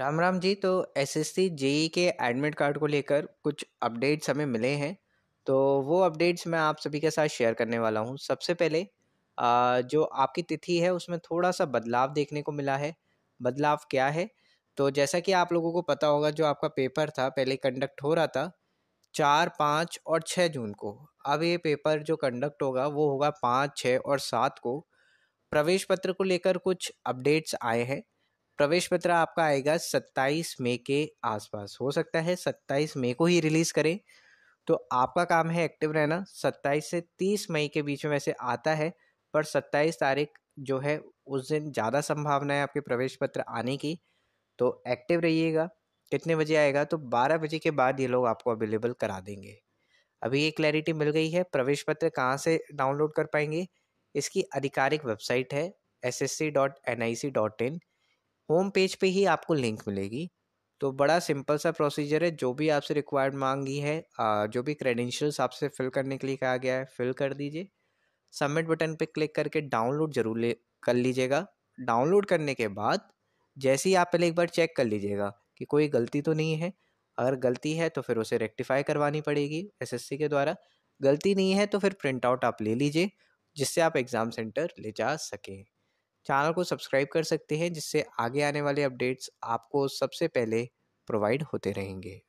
राम राम जी तो SSC JE e के admit card को लेकर कुछ अपडेट्स हमें मिले हैं तो वो अपडेट्स मैं आप सभी के साथ शेयर करने वाला हूँ सबसे पहले जो आपकी तिथि है उसमें थोड़ा सा बदलाव देखने को मिला है बदलाव क्या है तो जैसा कि आप लोगों को पता होगा जो आपका पेपर था पहले कंडक्ट हो रहा था चार पाँच और छः जून को अब ये पेपर जो कंडक्ट होगा वो होगा पाँच छः और सात को प्रवेश पत्र को लेकर कुछ अपडेट्स आए हैं प्रवेश पत्र आपका आएगा 27 मई के आसपास हो सकता है 27 मई को ही रिलीज़ करें तो आपका काम है एक्टिव रहना 27 से 30 मई के बीच में वैसे आता है पर 27 तारीख जो है उस दिन ज़्यादा संभावना है आपके प्रवेश पत्र आने की तो एक्टिव रहिएगा कितने बजे आएगा तो 12 बजे के बाद ये लोग आपको अवेलेबल करा देंगे अभी ये क्लैरिटी मिल गई है प्रवेश पत्र कहाँ से डाउनलोड कर पाएंगे इसकी आधिकारिक वेबसाइट है S S C dot N I C dot in home page पे ही आपको लिंक मिलेगी तो बड़ा सिंपल सा प्रोसीजर है जो भी आपसे रिक्वायर्ड मांगी है जो भी क्रेडेंशियल्स आपसे फिल करने के लिए कहा गया है फिल कर दीजिए सबमिट बटन पे क्लिक करके डाउनलोड जरूर ले कर लीजिएगा डाउनलोड करने के बाद जैसे ही आप पहले एक बार चेक कर लीजिएगा कि कोई गलती तो नहीं है अगर गलती है तो फिर उसे रेक्टिफाई करवानी पड़ेगी एसएससी के द्वारा गलती नहीं है तो फिर प्रिंट आउट आप ले लीजिए जिससे आप एग्ज़ाम सेंटर ले जा सकें चैनल को सब्सक्राइब कर सकते हैं जिससे आगे आने वाले अपडेट्स आपको सबसे पहले प्रोवाइड होते रहेंगे